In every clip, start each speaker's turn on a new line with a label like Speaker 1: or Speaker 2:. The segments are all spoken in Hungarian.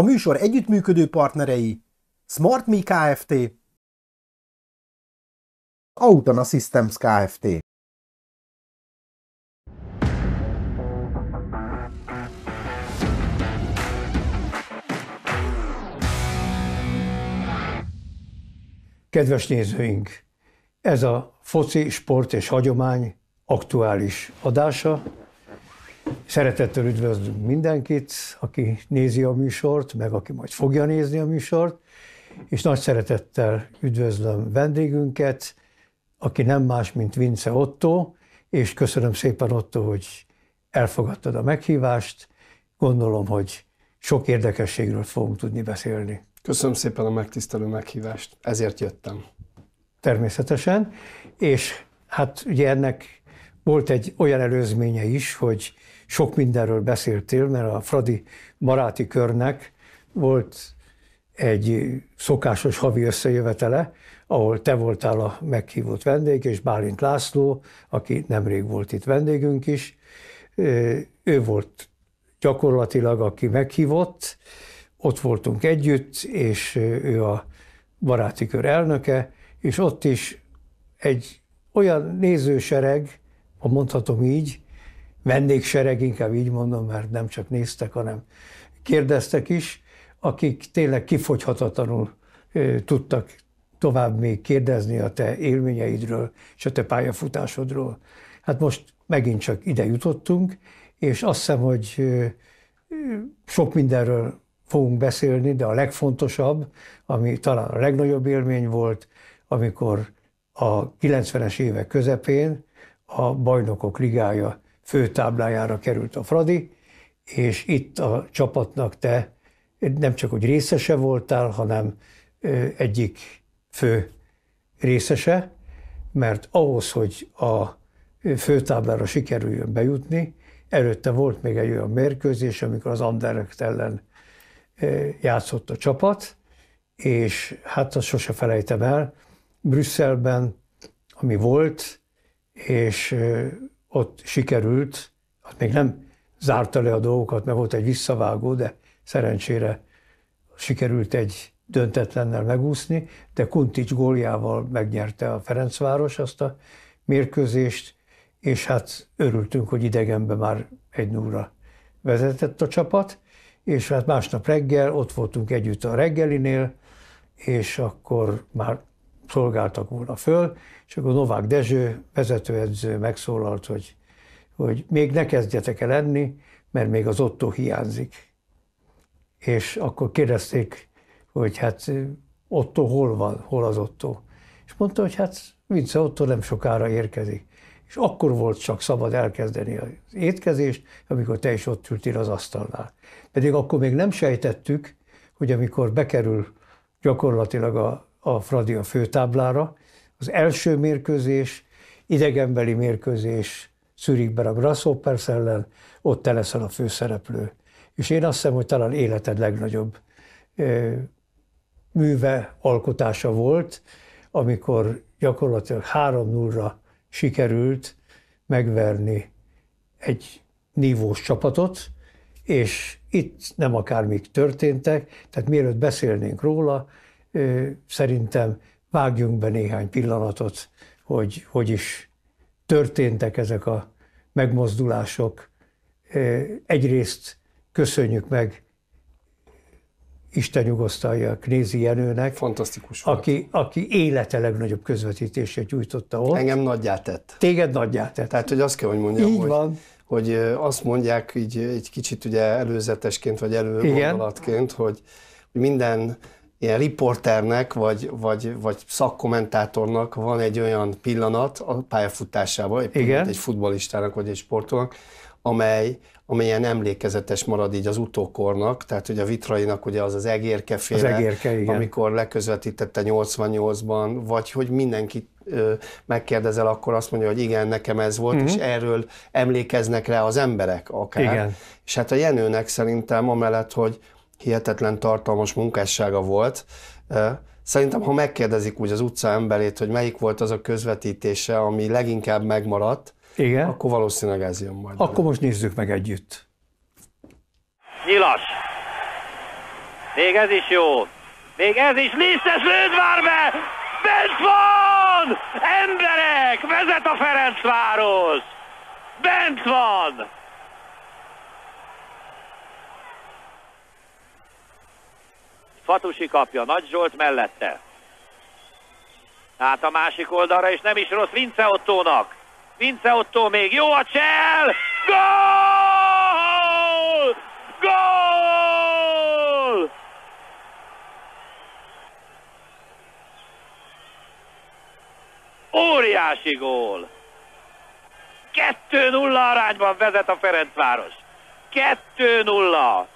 Speaker 1: A műsor együttműködő partnerei Smart Me Kft. Autona Systems Kft.
Speaker 2: Kedves nézőink! Ez a Foci, Sport és Hagyomány aktuális adása, Szeretettel üdvözlünk mindenkit, aki nézi a műsort, meg aki majd fogja nézni a műsort, és nagy szeretettel üdvözlöm vendégünket, aki nem más, mint Vince Otto, és köszönöm szépen Otto, hogy elfogadtad a meghívást. Gondolom, hogy sok érdekességről fogunk tudni beszélni. Köszönöm szépen a megtisztelő meghívást, ezért jöttem. Természetesen, és hát ugye ennek volt egy olyan előzménye is, hogy sok mindenről beszéltél, mert a Fradi baráti körnek volt egy szokásos havi összejövetele, ahol te voltál a meghívott vendég, és Bálint László, aki nemrég volt itt vendégünk is, ő volt gyakorlatilag, aki meghívott, ott voltunk együtt, és ő a baráti kör elnöke, és ott is egy olyan nézősereg, ha mondhatom így, vendégsereg, inkább így mondom, mert nem csak néztek, hanem kérdeztek is, akik tényleg kifogyhatatlanul tudtak tovább még kérdezni a te élményeidről és a te pályafutásodról. Hát most megint csak ide jutottunk, és azt hiszem, hogy sok mindenről fogunk beszélni, de a legfontosabb, ami talán a legnagyobb élmény volt, amikor a 90-es évek közepén a Bajnokok Ligája főtáblájára került a Fradi, és itt a csapatnak te nem csak hogy részese voltál, hanem egyik fő részese, mert ahhoz, hogy a főtáblára sikerüljön bejutni, előtte volt még egy olyan mérkőzés, amikor az Anderlecht ellen játszott a csapat, és hát azt sose felejtem el, Brüsszelben, ami volt, és ott sikerült, ott még nem zárta le a dolgokat, mert volt egy visszavágó, de szerencsére sikerült egy döntetlennel megúszni, de Kuntics góljával megnyerte a Ferencváros azt a mérkőzést, és hát örültünk, hogy idegenben már egy núra vezetett a csapat, és hát másnap reggel ott voltunk együtt a reggelinél, és akkor már szolgáltak volna föl, és akkor Novák Dezső, vezetőedző megszólalt, hogy, hogy még ne kezdjetek el enni, mert még az ottó hiányzik. És akkor kérdezték, hogy hát Otto hol van, hol az Otto? És mondta, hogy hát Vince Otto nem sokára érkezik. És akkor volt csak szabad elkezdeni az étkezést, amikor te is ott ültél az asztalnál. Pedig akkor még nem sejtettük, hogy amikor bekerül gyakorlatilag a a Fradi a főtáblára. Az első mérkőzés, idegenbeli mérkőzés Zürichben a Grasshoppers ellen, ott te leszel a főszereplő. És én azt hiszem, hogy talán életed legnagyobb műve, alkotása volt, amikor gyakorlatilag 3-0-ra sikerült megverni egy nívós csapatot, és itt nem akármik történtek, tehát mielőtt beszélnénk róla, szerintem vágjunk be néhány pillanatot, hogy hogy is történtek ezek a megmozdulások. Egyrészt köszönjük meg Isten nyugosztalja Knézi Jenőnek, Fantasztikus aki, aki élete legnagyobb közvetítését gyújtotta ott. Engem nagyját tett. Téged nagyját tett. Tehát, hogy azt kell, hogy mondjam, Így hogy,
Speaker 1: van. hogy azt mondják így egy kicsit ugye előzetesként, vagy előgondolatként, hogy minden ilyen riporternek, vagy, vagy, vagy szakkommentátornak van egy olyan pillanat a pályafutásában, egy, pillanat, egy futbolistának, vagy egy sportolónak, amely, amelyen emlékezetes marad így az utókornak, tehát ugye a Vitrainak ugye az az egérkeféle, az egérke, igen. amikor leközvetítette 88-ban, vagy hogy mindenkit ö, megkérdezel, akkor azt mondja, hogy igen, nekem ez volt, uh-huh. és mhm. erről emlékeznek rá az emberek akár. Igen. És hát a Jenőnek szerintem amellett, hogy, hihetetlen tartalmas munkássága volt. Szerintem, ha megkérdezik úgy az utca emberét, hogy melyik volt az a közvetítése, ami leginkább megmaradt, Igen? akkor valószínűleg ez
Speaker 2: jön majd. Akkor most nézzük meg együtt.
Speaker 3: Nyilas! Még ez is jó! Még ez is Lisztes lődvár be! Bent van! Emberek! Vezet a Ferencváros! Bent van! Fatusi kapja, Nagy Zsolt mellette. Hát a másik oldalra, és nem is rossz Vince Ottónak. Vince Otto még jó a csel! Gól! Gól! Óriási gól! 2-0 arányban vezet a Ferencváros. 2-0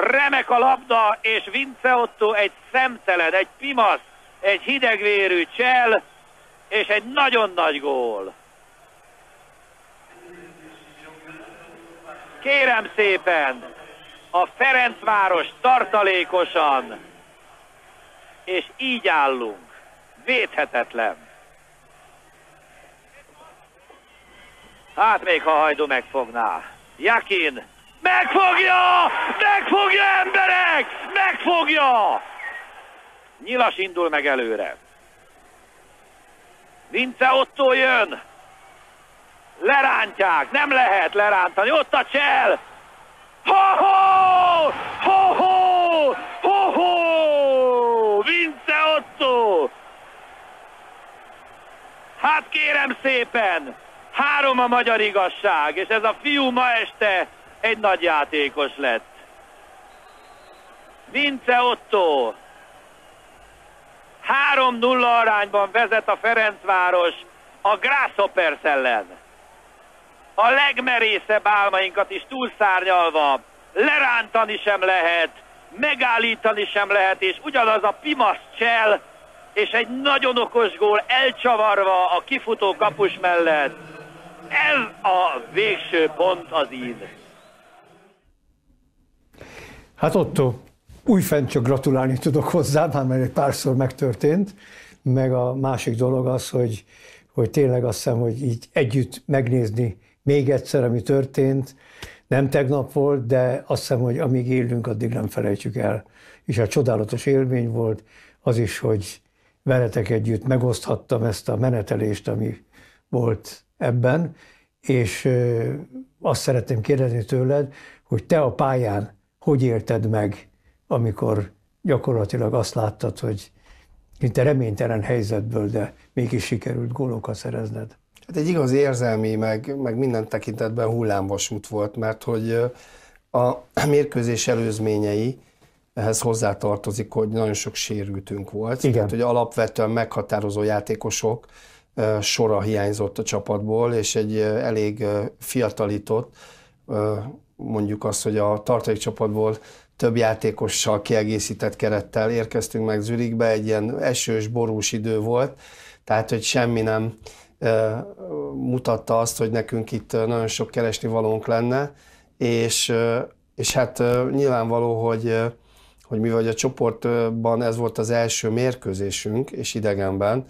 Speaker 3: remek a labda, és Vince Otto egy szemtelen, egy pimasz, egy hidegvérű csel, és egy nagyon nagy gól. Kérem szépen, a Ferencváros tartalékosan, és így állunk, védhetetlen. Hát még ha hajdu megfogná. Jakin Megfogja! Megfogja emberek! Megfogja! Nyilas indul meg előre. Vince Otto jön. Lerántják, nem lehet lerántani. Ott a csel! Ho-ho! Ho-ho! Ho-ho! Vince Otto! Hát kérem szépen, három a magyar igazság, és ez a fiú ma este egy nagy játékos lett. Vince Otto 3-0 arányban vezet a Ferencváros a Grasshoppers ellen. A legmerészebb álmainkat is túlszárnyalva, lerántani sem lehet, megállítani sem lehet, és ugyanaz a Pimasz Csel, és egy nagyon okos gól elcsavarva a kifutó kapus mellett. Ez a végső pont az íz.
Speaker 2: Hát Otto, újfent csak gratulálni tudok hozzá, már mert egy párszor megtörtént, meg a másik dolog az, hogy, hogy tényleg azt hiszem, hogy így együtt megnézni még egyszer, ami történt, nem tegnap volt, de azt hiszem, hogy amíg élünk, addig nem felejtjük el. És a hát csodálatos élmény volt az is, hogy veletek együtt megoszthattam ezt a menetelést, ami volt ebben, és azt szeretném kérdezni tőled, hogy te a pályán hogy élted meg, amikor gyakorlatilag azt láttad, hogy mint reménytelen helyzetből, de mégis sikerült gólokat szerezned?
Speaker 1: Hát egy igazi érzelmi, meg, meg minden tekintetben hullámvasút volt, mert hogy a mérkőzés előzményei, ehhez hozzátartozik, hogy nagyon sok sérültünk volt. Igen. Tehát, hogy alapvetően meghatározó játékosok sora hiányzott a csapatból, és egy elég fiatalított, mondjuk azt, hogy a tartalékcsapatból több játékossal kiegészített kerettel érkeztünk meg Zürichbe, egy ilyen esős, borús idő volt, tehát hogy semmi nem e, mutatta azt, hogy nekünk itt nagyon sok keresni valónk lenne, és, és hát nyilvánvaló, hogy, hogy mi vagy a csoportban ez volt az első mérkőzésünk, és idegenben,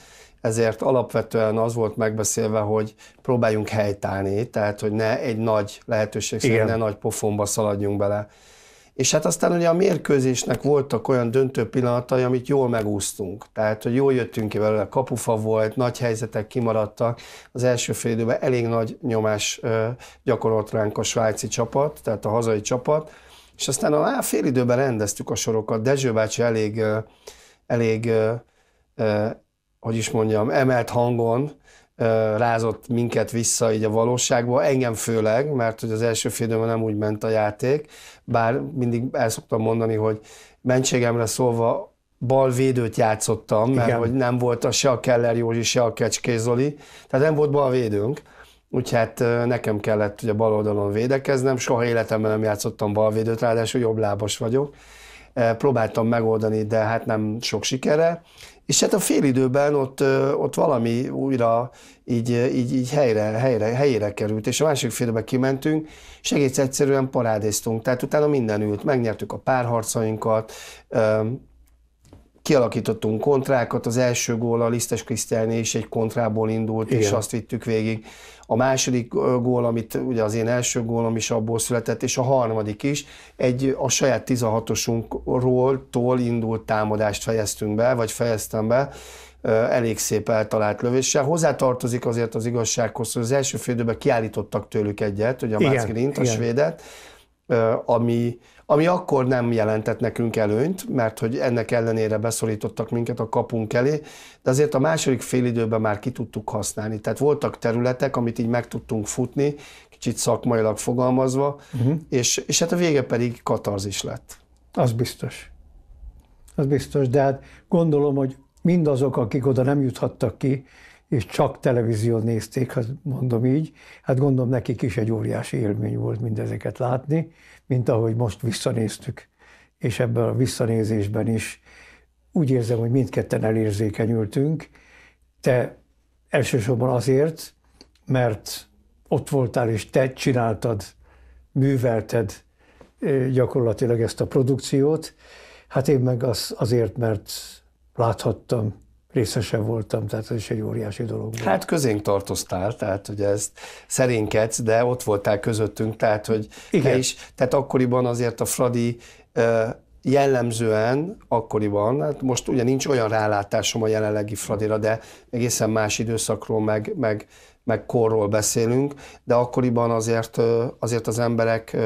Speaker 1: ezért alapvetően az volt megbeszélve, hogy próbáljunk helytállni, tehát hogy ne egy nagy lehetőség szerint, ne nagy pofonba szaladjunk bele. És hát aztán ugye a mérkőzésnek voltak olyan döntő pillanatai, amit jól megúsztunk. Tehát, hogy jól jöttünk ki belőle, kapufa volt, nagy helyzetek kimaradtak. Az első fél időben elég nagy nyomás gyakorolt ránk a svájci csapat, tehát a hazai csapat. És aztán a fél időben rendeztük a sorokat. Dezső bácsi elég, elég hogy is mondjam, emelt hangon rázott minket vissza így a valóságba, engem főleg, mert hogy az első fél nem úgy ment a játék, bár mindig el szoktam mondani, hogy mentségemre szólva bal védőt játszottam, mert Igen. hogy nem volt a se a Keller Józsi, se a Kecské Zoli, tehát nem volt bal védőnk, úgyhogy hát nekem kellett ugye bal oldalon védekeznem, soha életemben nem játszottam bal védőt, ráadásul jobblábas vagyok, próbáltam megoldani, de hát nem sok sikere, és hát a fél időben ott, ott valami újra így, így, így helyre, helyre, helyére került, és a másik félbe kimentünk, és egész egyszerűen parádéztunk. Tehát utána minden ült, megnyertük a párharcainkat, kialakítottunk kontrákat, az első gól a Lisztes Krisztelné is egy kontrából indult, Igen. és azt vittük végig. A második gól, amit ugye az én első gólom is abból született, és a harmadik is, egy a saját 16-osunkról indult támadást fejeztünk be, vagy fejeztem be, elég szép eltalált lövéssel. Hozzátartozik azért az igazsághoz, hogy az első félidőben kiállítottak tőlük egyet, ugye a Mácz a svédet, ami ami akkor nem jelentett nekünk előnyt, mert hogy ennek ellenére beszorítottak minket a kapunk elé, de azért a második időben már ki tudtuk használni. Tehát voltak területek, amit így meg tudtunk futni, kicsit szakmailag fogalmazva, uh-huh. és, és hát a vége pedig katarzis lett.
Speaker 2: Az biztos. Az biztos, de hát gondolom, hogy mindazok, akik oda nem juthattak ki, és csak televíziót nézték, hát mondom így, hát gondolom nekik is egy óriási élmény volt mindezeket látni, mint ahogy most visszanéztük. És ebben a visszanézésben is úgy érzem, hogy mindketten elérzékenyültünk. Te elsősorban azért, mert ott voltál és te csináltad, művelted gyakorlatilag ezt a produkciót, hát én meg az, azért, mert láthattam részese voltam, tehát ez is egy óriási dolog volt.
Speaker 1: Hát közénk tartoztál, tehát ugye ezt szerénkedsz, de ott voltál közöttünk, tehát hogy Igen. te is, tehát akkoriban azért a Fradi jellemzően akkoriban, hát most ugye nincs olyan rálátásom a jelenlegi Fradira, de egészen más időszakról, meg, meg, meg korról beszélünk, de akkoriban azért, azért az emberek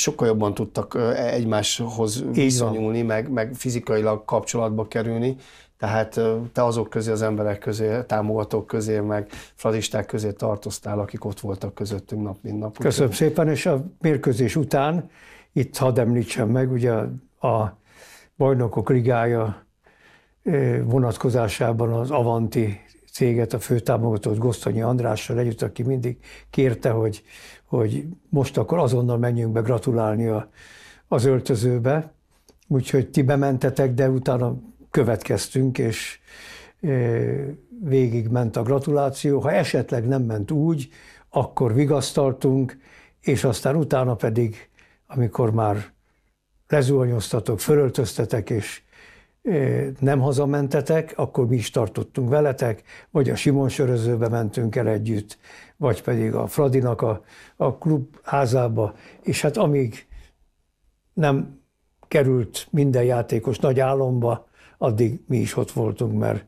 Speaker 1: sokkal jobban tudtak e- egymáshoz viszonyulni, meg, meg fizikailag kapcsolatba kerülni, tehát te azok közé, az emberek közé, támogatók közé, meg fradisták közé tartoztál, akik ott voltak közöttünk nap, mint nap. Köszönöm
Speaker 2: szépen, és a mérkőzés után, itt hadd említsem meg, ugye a Bajnokok Ligája vonatkozásában az Avanti céget, a főtámogatót Gosztonyi Andrással együtt, aki mindig kérte, hogy hogy most akkor azonnal menjünk be gratulálni a, az öltözőbe. Úgyhogy ti bementetek, de utána következtünk, és végig ment a gratuláció. Ha esetleg nem ment úgy, akkor vigasztaltunk, és aztán utána pedig, amikor már lezuhanyoztatok, fölöltöztetek, és nem hazamentetek, akkor mi is tartottunk veletek, vagy a Simon sörözőbe mentünk el együtt, vagy pedig a Fradinak a, a klub házába, és hát amíg nem került minden játékos nagy álomba, addig mi is ott voltunk, mert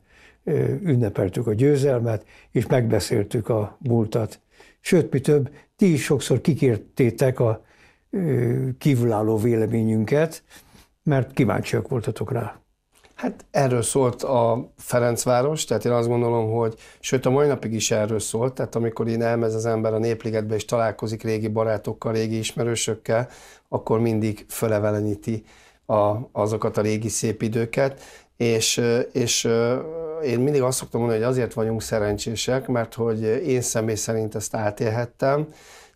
Speaker 2: ünnepeltük a győzelmet, és megbeszéltük a múltat. Sőt, mi több, ti is sokszor kikértétek a kívülálló véleményünket, mert kíváncsiak voltatok rá.
Speaker 1: Hát erről szólt a Ferencváros, tehát én azt gondolom, hogy sőt a mai napig is erről szólt, tehát amikor én elmez az ember a Népligetbe és találkozik régi barátokkal, régi ismerősökkel, akkor mindig föleveleníti a, azokat a régi szép időket, és, és én mindig azt szoktam mondani, hogy azért vagyunk szerencsések, mert hogy én személy szerint ezt átélhettem,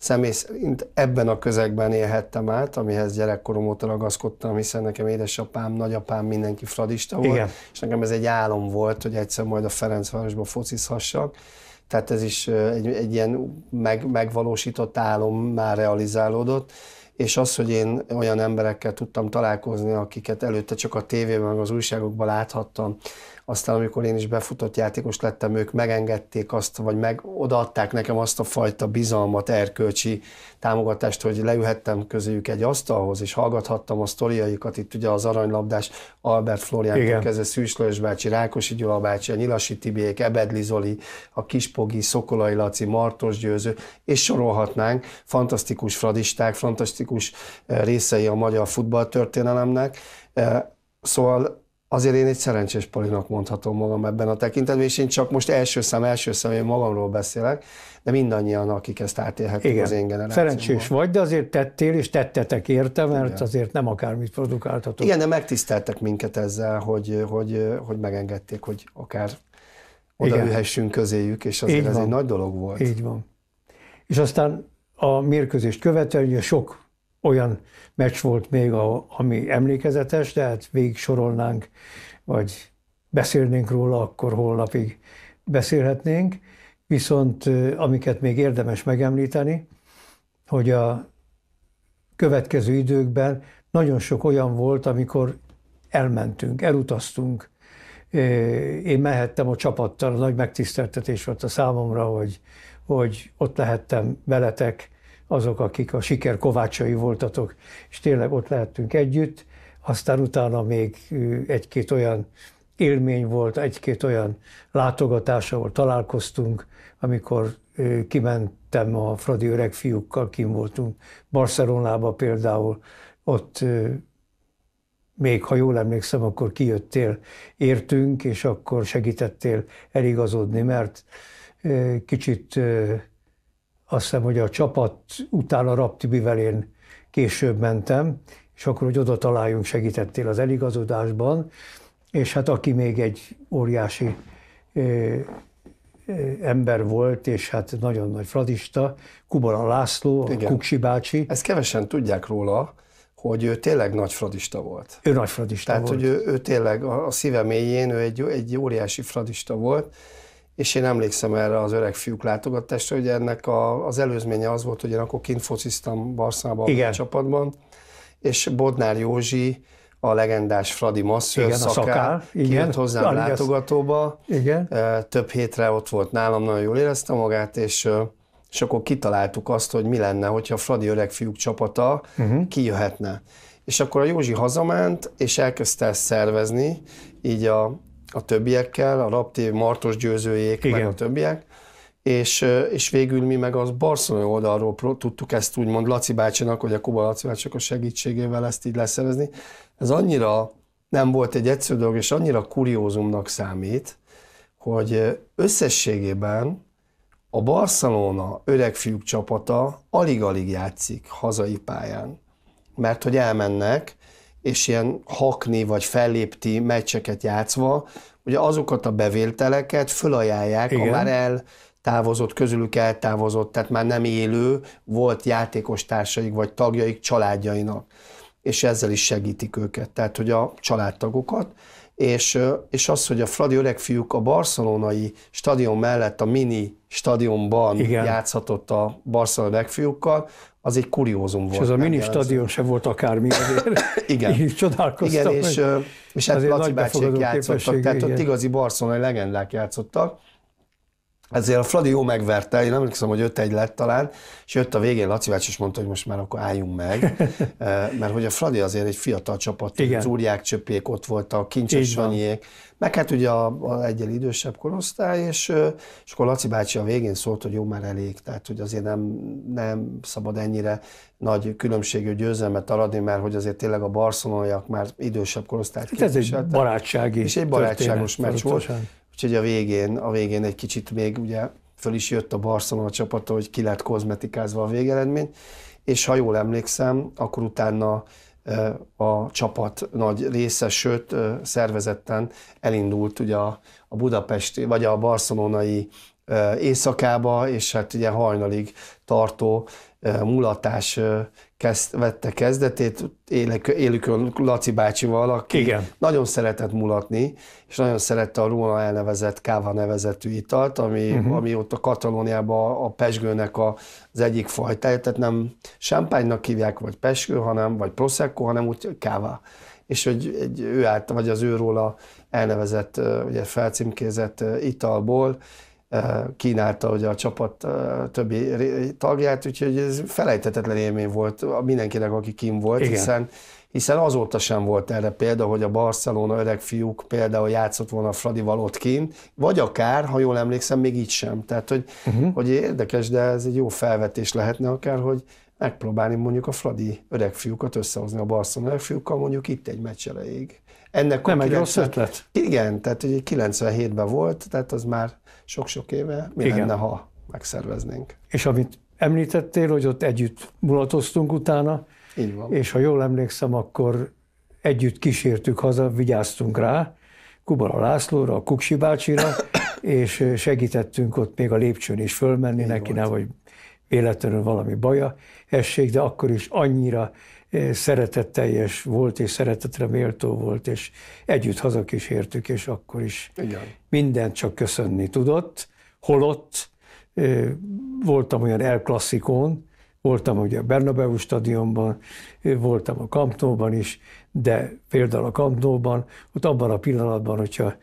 Speaker 1: személy szerint ebben a közegben élhettem át, amihez gyerekkorom óta ragaszkodtam, hiszen nekem édesapám, nagyapám mindenki fradista volt, Igen. és nekem ez egy álom volt, hogy egyszer majd a Ferencvárosba focizhassak. Tehát ez is egy, egy ilyen meg, megvalósított álom már realizálódott, és az, hogy én olyan emberekkel tudtam találkozni, akiket előtte csak a tévében, meg az újságokban láthattam, aztán amikor én is befutott játékos lettem, ők megengedték azt, vagy meg odaadták nekem azt a fajta bizalmat, erkölcsi támogatást, hogy leülhettem közéjük egy asztalhoz, és hallgathattam a sztoriaikat, itt ugye az aranylabdás Albert Florián kezdve Lajos bácsi, Rákosi Gyula bácsi, a Nyilasi Tibiék, Ebedli Zoli, a Kispogi, Szokolai Laci, Martos Győző, és sorolhatnánk, fantasztikus fradisták, fantasztikus eh, részei a magyar futballtörténelemnek, eh, Szóval azért én egy szerencsés palinak mondhatom magam ebben a tekintetben, és én csak most első szem, első én magamról beszélek, de mindannyian, akik ezt átélhetik Igen. az én generációmban. Szerencsés
Speaker 2: vagy, de azért tettél, és tettetek érte, mert Igen. azért nem akármit produkáltatok. Igen, de
Speaker 1: megtiszteltek minket ezzel, hogy, hogy, hogy megengedték, hogy akár odaülhessünk közéjük, és azért Így ez van. egy nagy dolog volt. Így van.
Speaker 2: És aztán a mérkőzést követően, ugye sok olyan meccs volt még, ami emlékezetes, de hát végig sorolnánk, vagy beszélnénk róla, akkor holnapig beszélhetnénk. Viszont amiket még érdemes megemlíteni, hogy a következő időkben nagyon sok olyan volt, amikor elmentünk, elutaztunk. Én mehettem a csapattal, nagy megtiszteltetés volt a számomra, hogy, hogy ott lehettem veletek, azok, akik a siker kovácsai voltatok, és tényleg ott lehettünk együtt, aztán utána még egy-két olyan élmény volt, egy-két olyan látogatás, ahol találkoztunk, amikor kimentem a Fradi öreg fiúkkal, kim voltunk Barcelonába például, ott még ha jól emlékszem, akkor kijöttél, értünk, és akkor segítettél eligazodni, mert kicsit azt hiszem, hogy a csapat utána Rab én később mentem, és akkor, hogy oda találjunk, segítettél az eligazodásban, és hát aki még egy óriási ö, ö, ember volt, és hát nagyon nagy fradista, Kubala László, Igen. Kuksi bácsi. Ezt kevesen tudják róla, hogy ő tényleg nagy fradista volt.
Speaker 1: Ő nagy fradista Tehát, volt. Tehát, hogy ő, ő tényleg a, a szíve mélyén, ő egy, egy óriási fradista volt, és én emlékszem erre az öreg fiúk látogatásra, hogy ennek a, az előzménye az volt, hogy én akkor kint fociztam Barszában a csapatban, és Bodnár Józsi, a legendás Fradi Masször igen, szaká, a szakál igen. hozzám Na, látogatóba, igen. több hétre ott volt nálam, nagyon jól érezte magát, és, és akkor kitaláltuk azt, hogy mi lenne, hogyha a Fradi öreg fiúk csapata uh-huh. kijöhetne. És akkor a Józsi hazament, és elkezdte ezt szervezni, így a, a többiekkel, a Rapti, Martos győzőjék, Igen. meg a többiek, és, és végül mi meg az Barcelona oldalról tudtuk ezt úgymond Laci bácsinak, vagy a Kuba Laci a segítségével ezt így leszerezni. Ez annyira nem volt egy egyszerű dolog, és annyira kuriózumnak számít, hogy összességében a Barcelona öregfiúk csapata alig-alig játszik hazai pályán, mert hogy elmennek, és ilyen hakni vagy fellépti meccseket játszva, ugye azokat a bevételeket fölajánlják Igen. a már el távozott, közülük eltávozott, tehát már nem élő volt játékos társaik vagy tagjaik családjainak, és ezzel is segítik őket, tehát hogy a családtagokat és, és az, hogy a Fradi öregfiúk a barcelonai stadion mellett a mini stadionban Igen. játszhatott a barcelonai öregfiúkkal, az egy kuriózum volt. És ez a mini jelenség. stadion se volt akármi igen. Így csodálkoztam. Igen, és, és hát Laci bácsék játszottak, tehát igen. ott igazi barcelonai legendák játszottak. Ezért a Fradi jó megverte, én emlékszem, hogy 5 egy lett talán, és jött a végén Laci bácsi, és mondta, hogy most már akkor álljunk meg, eh, mert hogy a Fradi azért egy fiatal csapat, Igen. az úrják csöpék ott voltak, kincses vaniék, meg hát ugye a, a egyel idősebb korosztály, és, és akkor Laci bácsi a végén szólt, hogy jó már elég, tehát hogy azért nem, nem szabad ennyire nagy különbségű győzelmet adni, mert hogy azért tényleg a barcelonaiak már idősebb korosztályt hát Ez egy
Speaker 2: barátsági És egy barátságos meccs volt.
Speaker 1: Úgyhogy a végén, a végén egy kicsit még ugye föl is jött a Barcelona csapata, hogy ki lett kozmetikázva a végeredmény, és ha jól emlékszem, akkor utána a csapat nagy része, sőt szervezetten elindult ugye a, budapesti, vagy a barcelonai éjszakába, és hát ugye hajnalig tartó mulatás kezd, vette kezdetét, élek, élükön Laci bácsival, aki Igen. nagyon szeretett mulatni, és nagyon szerette a róla elnevezett káva nevezetű italt, ami, uh-huh. ami ott a Katalóniában a pesgőnek a, az egyik fajtája, tehát nem sámpánynak hívják, vagy pesgő, hanem, vagy prosecco, hanem úgy káva. És hogy egy, ő állt, vagy az róla elnevezett, ugye felcímkézett italból kínálta ugye a csapat többi tagját, úgyhogy ez felejthetetlen élmény volt mindenkinek, aki kim volt, Igen. hiszen hiszen azóta sem volt erre példa, hogy a Barcelona öreg fiúk például játszott volna a Fradi ott kint, vagy akár, ha jól emlékszem, még így sem. Tehát, hogy, uh-huh. hogy érdekes, de ez egy jó felvetés lehetne akár, hogy megpróbálni mondjuk a Fradi öreg fiúkat összehozni a Barcelona öreg fiúkkal mondjuk itt egy meccs erejéig. Ennek nem egy rossz ötlet. Igen, tehát ugye 97-ben volt, tehát az már sok-sok éve. Mi Igen. lenne, ha megszerveznénk?
Speaker 2: És amit említettél, hogy ott együtt mulatoztunk utána, Így van. és ha jól emlékszem, akkor együtt kísértük haza, vigyáztunk rá, Kubala Lászlóra, a Kuksi bácsira, és segítettünk ott még a lépcsőn is fölmenni Így neki, volt. hogy véletlenül valami baja essék, de akkor is annyira szeretetteljes volt, és szeretetre méltó volt, és együtt hazakísértük, és akkor is Igen. mindent csak köszönni tudott, holott voltam olyan El Klasszikón, voltam ugye a Bernabeu stadionban, voltam a Kampnóban is, de például a Kampnóban, ott abban a pillanatban, hogyha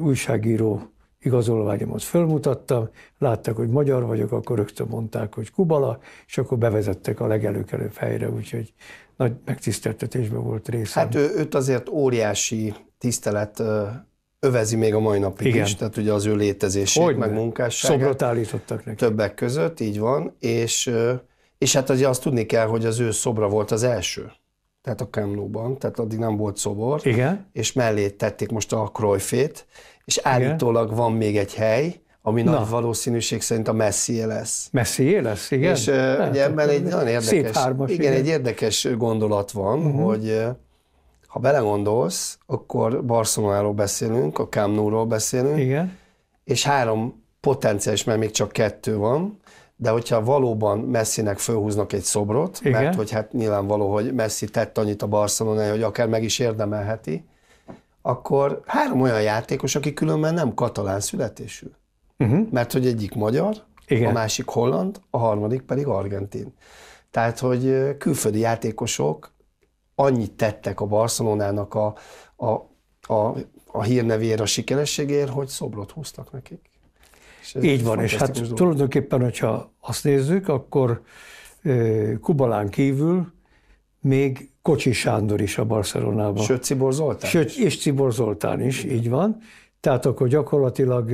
Speaker 2: újságíró igazolványomat fölmutattam, látták, hogy magyar vagyok, akkor rögtön mondták, hogy Kubala, és akkor bevezettek a legelőkelőbb helyre, úgyhogy nagy megtiszteltetésben volt részem. Hát ő, őt
Speaker 1: azért óriási tisztelet övezi még a mai napig Igen. is, tehát ugye az ő létezését, Hogyne. meg munkásságát. Szobrot állítottak neki. Többek között, így van, és, és hát azért azt tudni kell, hogy az ő szobra volt az első tehát a Kemlóban, tehát addig nem volt szobor, Igen. és mellé tették most a Krojfét, és állítólag igen. van még egy hely, ami Na. nagy valószínűség szerint a Messié lesz. Messié lesz, igen. És Lehet, ugye ebben egy nagyon érdekes, szép hármas, igen, igen, egy érdekes gondolat van, uh-huh. hogy ha belegondolsz, akkor Barcelonáról beszélünk, a Camp Nou-ról beszélünk, igen. és három potenciális, mert még csak kettő van, de hogyha valóban Messinek fölhúznak egy szobrot, Igen. mert hogy hát nyilvánvaló, hogy Messi tett annyit a Barcelonai, hogy akár meg is érdemelheti, akkor három olyan játékos, aki különben nem katalán születésű. Uh-huh. Mert hogy egyik magyar, Igen. a másik holland, a harmadik pedig argentin. Tehát, hogy külföldi játékosok annyit tettek a Barcelonának a, a, a, a hírnevér a sikerességért, hogy szobrot húztak nekik.
Speaker 2: És Így van, és hát dolog. tulajdonképpen, hogyha azt nézzük, akkor Kubalán kívül még Kocsi Sándor is a Barcelonában. Sőt, Cibor Zoltán Sőt, is. és Cibor Zoltán is, Igen. így van. Tehát akkor gyakorlatilag,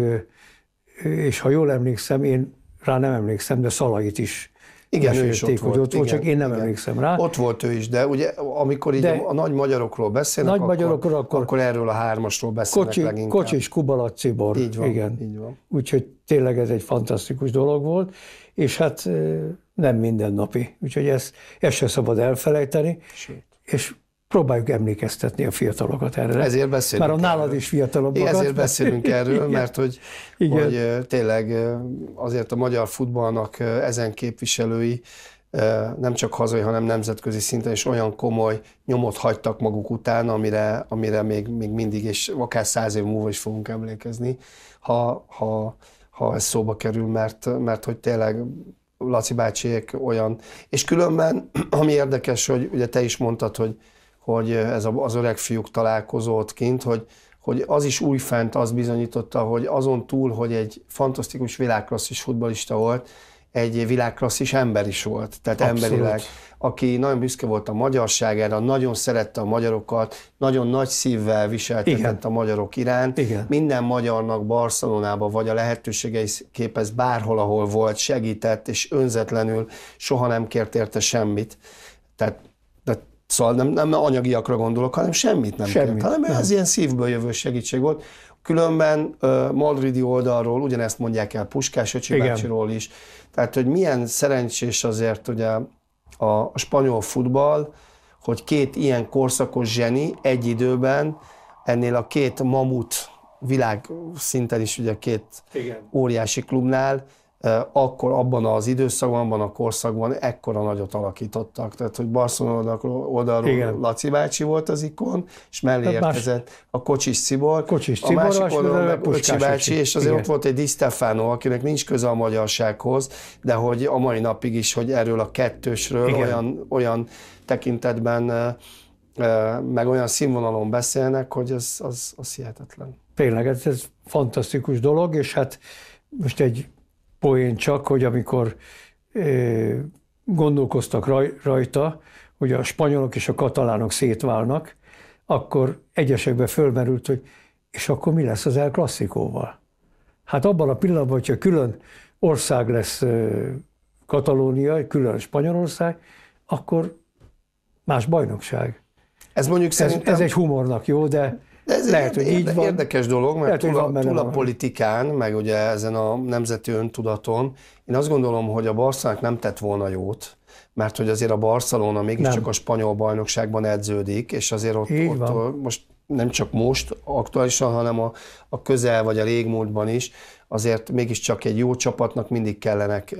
Speaker 2: és ha jól emlékszem, én rá nem emlékszem, de Szalait is igen, ő is ott volt. Ott volt, igen, csak én
Speaker 1: nem igen. emlékszem rá. Ott volt ő is, de ugye amikor így de a nagy magyarokról beszélnek, nagy akkor, magyarokról,
Speaker 2: akkor, akkor erről a hármasról beszélnek Kocsi, leginkább. Kocsi és Kubala Cibor. Így van, igen. Így van. Úgyhogy tényleg ez egy fantasztikus dolog volt, és hát nem mindennapi. Úgyhogy ezt, ezt sem szabad elfelejteni. Sőt. És próbáljuk emlékeztetni a fiatalokat erre. Ezért beszélünk. Már a nálad erről. is fiatalabbakat. Igen, ezért beszélünk erről, igen. mert hogy, igen.
Speaker 1: hogy tényleg azért a magyar futballnak ezen képviselői nem csak hazai, hanem nemzetközi szinten is olyan komoly nyomot hagytak maguk után, amire, amire még, még mindig, és akár száz év múlva is fogunk emlékezni, ha, ha, ha ez szóba kerül, mert, mert hogy tényleg Laci bácsiék olyan. És különben, ami érdekes, hogy ugye te is mondtad, hogy, hogy ez az öreg fiúk találkozót kint, hogy, hogy az is újfent az bizonyította, hogy azon túl, hogy egy fantasztikus világklasszis futbalista volt, egy világklasszis ember is volt, tehát Abszolút. emberileg, aki nagyon büszke volt a magyarságára, nagyon szerette a magyarokat, nagyon nagy szívvel viseltetett a magyarok iránt. Igen. Minden magyarnak Barcelonába vagy a lehetőségei képez bárhol, ahol volt, segített, és önzetlenül soha nem kért érte semmit. Tehát Szóval nem, nem anyagiakra gondolok, hanem semmit nem semmit. kért, hanem nem. ez ilyen szívből jövő segítség volt. Különben Madridi oldalról ugyanezt mondják el Puskás öcsibácsiról is. Tehát, hogy milyen szerencsés azért ugye a, a spanyol futball, hogy két ilyen korszakos zseni egy időben ennél a két mamut világszinten is ugye két Igen. óriási klubnál akkor abban az időszakban, abban a korszakban ekkora nagyot alakítottak. Tehát, hogy Barcelona oldalról Igen. Laci bácsi volt az ikon, és mellé Tehát érkezett más... a Kocsis Cibor, Kocsis Cibor, a másik oldalról meg Kocsi bácsi, és azért Igen. ott volt egy Di Stefano, akinek nincs köze a magyarsághoz, de hogy a mai napig is, hogy erről a kettősről Igen. olyan, olyan tekintetben meg olyan színvonalon beszélnek, hogy ez az, az hihetetlen.
Speaker 2: Tényleg, ez, ez fantasztikus dolog, és hát most egy poén csak, hogy amikor gondolkoztak rajta, hogy a spanyolok és a katalánok szétválnak, akkor egyesekbe fölmerült, hogy és akkor mi lesz az El Klasszikóval? Hát abban a pillanatban, hogyha külön ország lesz Katalónia, külön Spanyolország, akkor más bajnokság. Ez mondjuk szerintem... Ez, ez egy humornak jó, de... De ez lehet, egy hogy így van. érdekes dolog, mert lehet, túl, van túl a
Speaker 1: politikán, meg ugye ezen a nemzeti öntudaton, én azt gondolom, hogy a Barszának nem tett volna jót, mert hogy azért a Barcelona mégiscsak a spanyol bajnokságban edződik, és azért ott, ott most nem csak most aktuálisan, hanem a, a közel vagy a régmúltban is, azért mégiscsak egy jó csapatnak mindig kellenek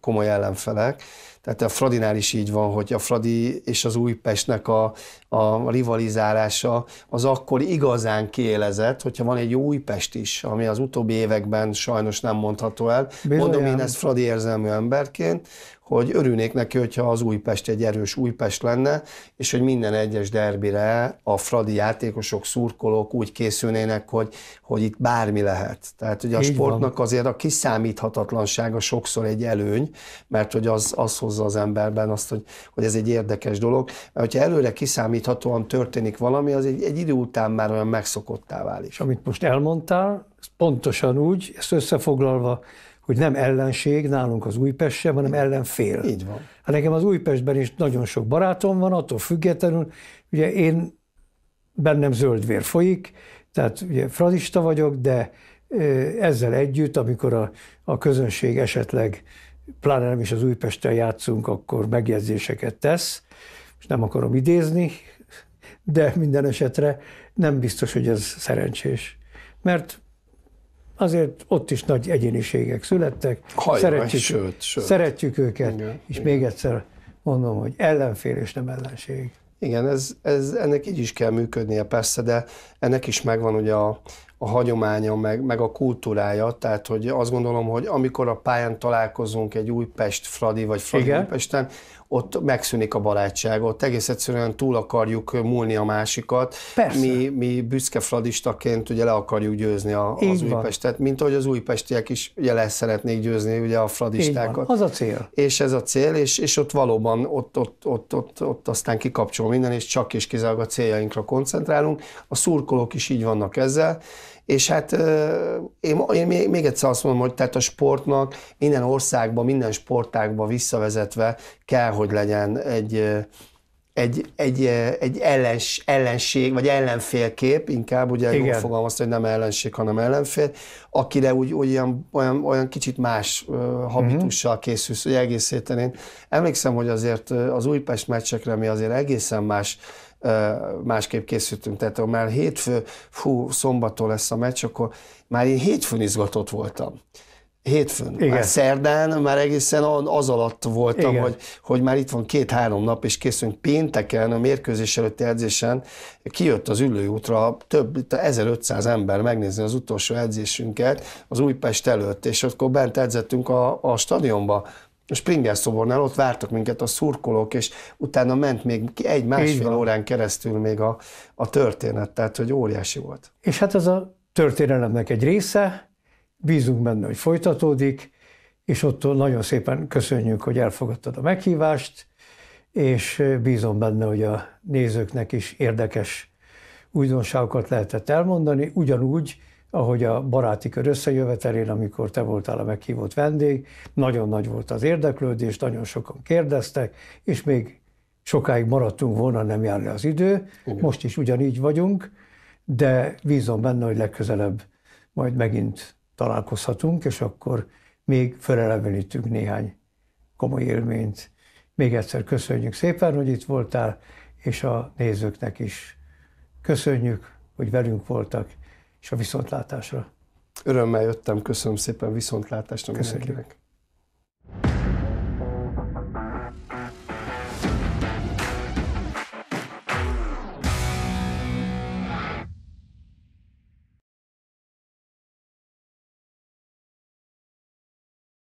Speaker 1: komoly ellenfelek. Tehát a Fradinál is így van, hogy a Fradi és az Újpestnek a, a rivalizálása az akkor igazán kiélezett, hogyha van egy jó Újpest is, ami az utóbbi években sajnos nem mondható el. Bizonyán. Mondom én ezt Fradi érzelmű emberként, hogy örülnék neki, hogyha az Újpest egy erős Újpest lenne, és hogy minden egyes derbire a fradi játékosok, szurkolók úgy készülnének, hogy, hogy itt bármi lehet. Tehát ugye a Így sportnak van. azért a kiszámíthatatlansága sokszor egy előny, mert hogy az, az hozza az emberben azt, hogy, hogy ez egy érdekes dolog. Mert hogyha előre kiszámíthatóan történik valami, az
Speaker 2: egy, egy idő után már olyan megszokottá válik. És amit most elmondtál, pontosan úgy, ezt összefoglalva, hogy nem ellenség nálunk az Újpest sem, hanem ellenfél. Így van. Hát nekem az Újpestben is nagyon sok barátom van, attól függetlenül, ugye én bennem vér folyik, tehát ugye frazista vagyok, de ezzel együtt, amikor a, a közönség esetleg, pláne nem is az Újpesten játszunk, akkor megjegyzéseket tesz, és nem akarom idézni, de minden esetre nem biztos, hogy ez szerencsés. Mert azért ott is nagy egyéniségek születtek. Hajra, szeretjük, sőt, sőt. szeretjük őket, igen, és igen. még egyszer mondom, hogy ellenfél és nem ellenség.
Speaker 1: Igen, ez, ez, ennek így is kell működnie persze, de ennek is megvan ugye a, a hagyománya, meg, meg a kultúrája, tehát hogy azt gondolom, hogy amikor a pályán találkozunk egy új Pest Fradi, vagy Fradi újpesten, Pesten, ott megszűnik a barátság, ott egész egyszerűen túl akarjuk múlni a másikat. Persze. Mi, mi büszke fradistaként ugye le akarjuk győzni a, az van. Újpestet, mint ahogy az újpestiek is ugye le szeretnék győzni ugye a fradistákat. Az a cél. És ez a cél, és, és ott valóban ott, ott, ott, ott, ott aztán kikapcsol minden, és csak és kizárólag a céljainkra koncentrálunk. A szurkolók is így vannak ezzel, és hát én, én még egyszer azt mondom, hogy tehát a sportnak minden országban, minden sportágban visszavezetve kell, hogy legyen egy, egy, egy, egy ellens, ellenség, vagy ellenfélkép, inkább ugye Igen. jól fogalmazta, hogy nem ellenség, hanem ellenfél, akire úgy, úgy olyan, olyan, olyan kicsit más habitussal mhm. készülsz, hogy egész héten én emlékszem, hogy azért az Újpest meccsekre mi azért egészen más másképp készültünk. Tehát ha már hétfő, fú, szombattól lesz a meccs, akkor már én hétfőn izgatott voltam. Hétfőn, Igen. már szerdán, már egészen az alatt voltam, Igen. hogy, hogy már itt van két-három nap, és készülünk pénteken, a mérkőzés előtti edzésen, kijött az ülőútra több, 1500 ember megnézni az utolsó edzésünket az Újpest előtt, és akkor bent edzettünk a, a stadionba, a Springer szobornál, ott vártak minket a szurkolók, és utána ment még egy-másfél órán keresztül még a, a
Speaker 2: történet, tehát hogy óriási volt. És hát ez a történelemnek egy része, bízunk benne, hogy folytatódik, és ott nagyon szépen köszönjük, hogy elfogadtad a meghívást, és bízom benne, hogy a nézőknek is érdekes újdonságokat lehetett elmondani, ugyanúgy, ahogy a baráti kör összejövetelén, amikor te voltál a meghívott vendég, nagyon nagy volt az érdeklődés, nagyon sokan kérdeztek, és még sokáig maradtunk volna, nem jár le az idő. Igen. Most is ugyanígy vagyunk, de bízom benne, hogy legközelebb majd megint találkozhatunk, és akkor még felelevenítünk néhány komoly élményt. Még egyszer köszönjük szépen, hogy itt voltál, és a nézőknek is köszönjük, hogy velünk voltak és a viszontlátásra. Örömmel jöttem,
Speaker 1: köszönöm szépen viszontlátást, viszontlátásra
Speaker 2: mindenkinek.